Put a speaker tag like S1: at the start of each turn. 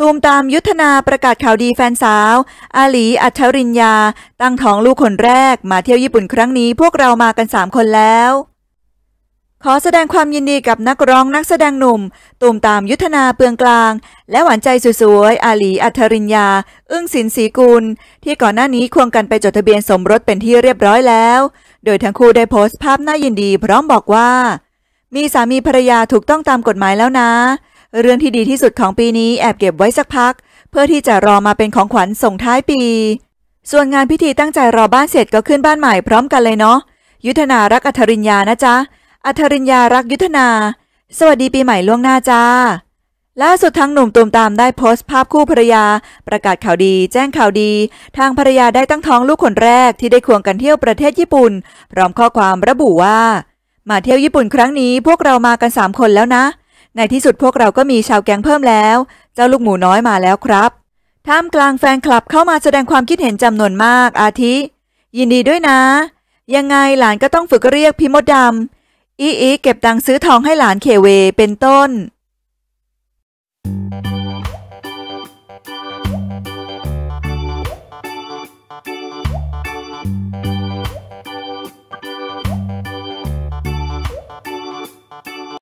S1: ตูมตามยุทธนาประกาศข่าวดีแฟนสาว อาลีอัจฉริญยาตั้งท้องลูกคนแรก มาเที่ยวญี่ปุ่นครั้งนี้พวกเรามากันสามคนแล้ว ขอแสดงความยินดีกับนักร้องนักแสดงหนุ่มตูมตามยุทธนาเปืองกลาง และหวานใจสวยๆอาลีอัจฉริญยาอึ้งศินสีกุล ที่ก่อนหน้านี้ควงกันไปจดทะเบียนสมรสเป็นที่เรียบร้อยแล้ว โดยทั้งคู่ได้โพสต์ภาพน่ายินดีพร้อมบอกว่า มีสามีภรรยาถูกต้องตามกฎหมายแล้วนะเรื่องที่ดีที่สุดของปีนี้แอบเก็บไว้สักพัก เพื่อที่จะรอมาเป็นของขวัญส่งท้ายปี ส่วนงานพิธีตั้งใจรอบ้านเสร็จก็ขึ้นบ้านใหม่พร้อมกันเลยเนาะยุทธนารักอัธริญญานะจ๊ะอัธริญญารักยุทธนาสวัสดีปีใหม่ล่วงหน้าจ้าล่าสุดทั้งหนุ่มตูมตามได้โพสต์ภาพคู่ภรรยา ประกาศข่าวดี แจ้งข่าวดี ทางภรรยาได้ตั้งท้องลูกคนแรกที่ได้ควงกันเที่ยวประเทศญี่ปุ่น พร้อมข้อความระบุว่า มาเที่ยวญี่ปุ่นครั้งนี้ พวกเรามากันสามคนแล้วนะในที่สุดพวกเราก็มีชาวแก๊งเพิ่มแล้ว เจ้าลูกหมูน้อยมาแล้วครับ ท่ามกลางแฟนคลับเข้ามาแสดงความคิดเห็นจำนวนมากอาทิ ยินดีด้วยนะ ยังไงหลานก็ต้องฝึกเรียกพี่มดดำ อีอีเก็บตังค์ซื้อทองให้หลานเคเวเป็นต้น